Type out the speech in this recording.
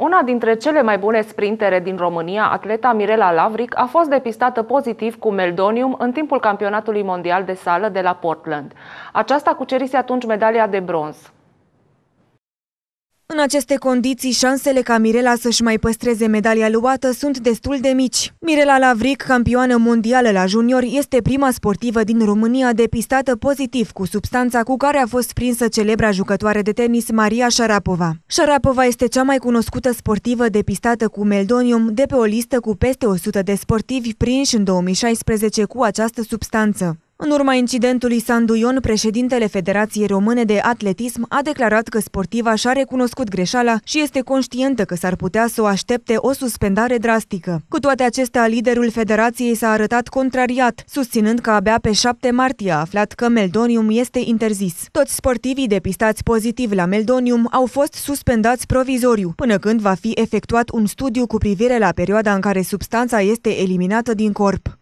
Una dintre cele mai bune sprintere din România, atleta Mirela Lavric, a fost depistată pozitiv cu meldonium în timpul campionatului mondial de sală de la Portland. Aceasta cucerise atunci medalia de bronz în aceste condiții, șansele ca Mirela să-și mai păstreze medalia luată sunt destul de mici. Mirela Lavric, campioană mondială la junior, este prima sportivă din România depistată pozitiv cu substanța cu care a fost prinsă celebra jucătoare de tenis Maria Șarapova. Șarapova este cea mai cunoscută sportivă depistată cu meldonium de pe o listă cu peste 100 de sportivi prinși în 2016 cu această substanță. În urma incidentului Sanduion, președintele Federației Române de Atletism a declarat că sportiva și-a recunoscut greșeala și este conștientă că s-ar putea să o aștepte o suspendare drastică. Cu toate acestea, liderul Federației s-a arătat contrariat, susținând că abia pe 7 martie a aflat că meldonium este interzis. Toți sportivii depistați pozitiv la meldonium au fost suspendați provizoriu, până când va fi efectuat un studiu cu privire la perioada în care substanța este eliminată din corp.